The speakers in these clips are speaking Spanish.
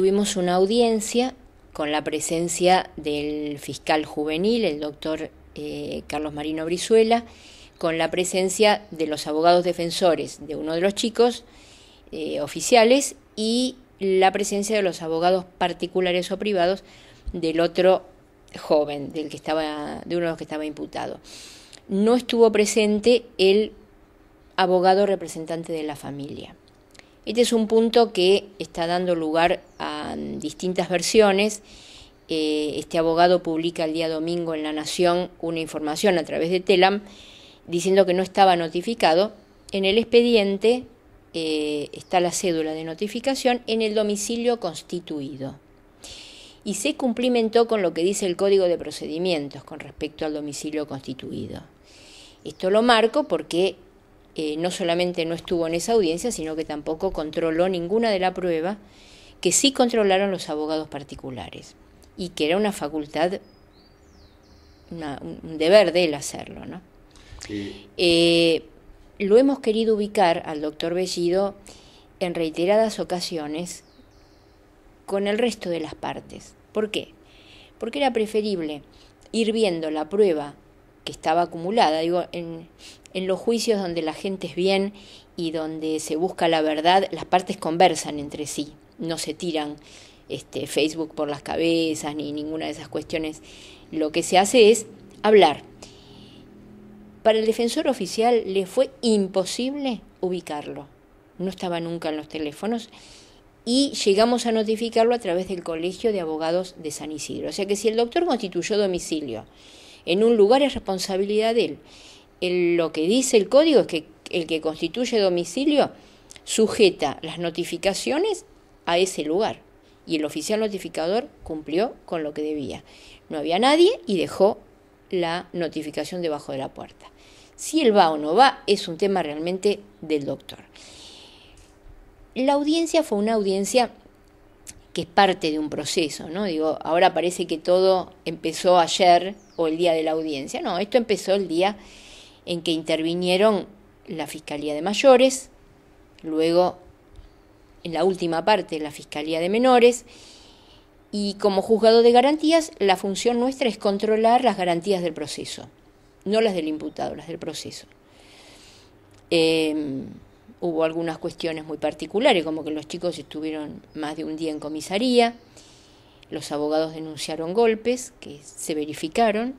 tuvimos una audiencia con la presencia del fiscal juvenil, el doctor eh, Carlos Marino Brizuela, con la presencia de los abogados defensores de uno de los chicos eh, oficiales y la presencia de los abogados particulares o privados del otro joven, del que estaba, de uno de los que estaba imputado. No estuvo presente el abogado representante de la familia. Este es un punto que está dando lugar a distintas versiones. Eh, este abogado publica el día domingo en La Nación una información a través de Telam diciendo que no estaba notificado. En el expediente eh, está la cédula de notificación en el domicilio constituido. Y se cumplimentó con lo que dice el Código de Procedimientos con respecto al domicilio constituido. Esto lo marco porque no solamente no estuvo en esa audiencia, sino que tampoco controló ninguna de la prueba que sí controlaron los abogados particulares y que era una facultad, un deber de él hacerlo. ¿no? Eh, lo hemos querido ubicar al doctor Bellido en reiteradas ocasiones con el resto de las partes. ¿Por qué? Porque era preferible ir viendo la prueba que estaba acumulada. Digo, en, en los juicios donde la gente es bien y donde se busca la verdad, las partes conversan entre sí, no se tiran este, Facebook por las cabezas ni ninguna de esas cuestiones. Lo que se hace es hablar. Para el defensor oficial le fue imposible ubicarlo. No estaba nunca en los teléfonos y llegamos a notificarlo a través del Colegio de Abogados de San Isidro. O sea que si el doctor constituyó domicilio en un lugar es responsabilidad de él lo que dice el código es que el que constituye domicilio sujeta las notificaciones a ese lugar. Y el oficial notificador cumplió con lo que debía. No había nadie y dejó la notificación debajo de la puerta. Si él va o no va es un tema realmente del doctor. La audiencia fue una audiencia que es parte de un proceso, ¿no? Digo, ahora parece que todo empezó ayer o el día de la audiencia. No, esto empezó el día en que intervinieron la Fiscalía de Mayores, luego en la última parte la Fiscalía de Menores, y como juzgado de garantías, la función nuestra es controlar las garantías del proceso, no las del imputado, las del proceso. Em, hubo algunas cuestiones muy particulares, como que los chicos estuvieron más de un día en comisaría, los abogados denunciaron golpes que se verificaron,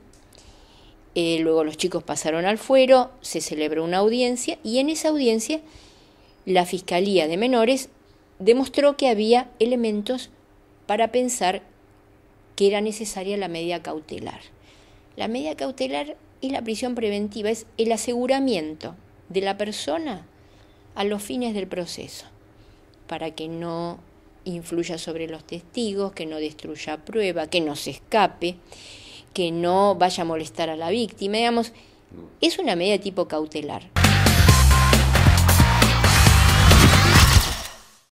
eh, luego los chicos pasaron al fuero, se celebró una audiencia y en esa audiencia la Fiscalía de Menores demostró que había elementos para pensar que era necesaria la medida cautelar. La medida cautelar es la prisión preventiva, es el aseguramiento de la persona a los fines del proceso, para que no influya sobre los testigos, que no destruya prueba, que no se escape que no vaya a molestar a la víctima, digamos, es una medida tipo cautelar.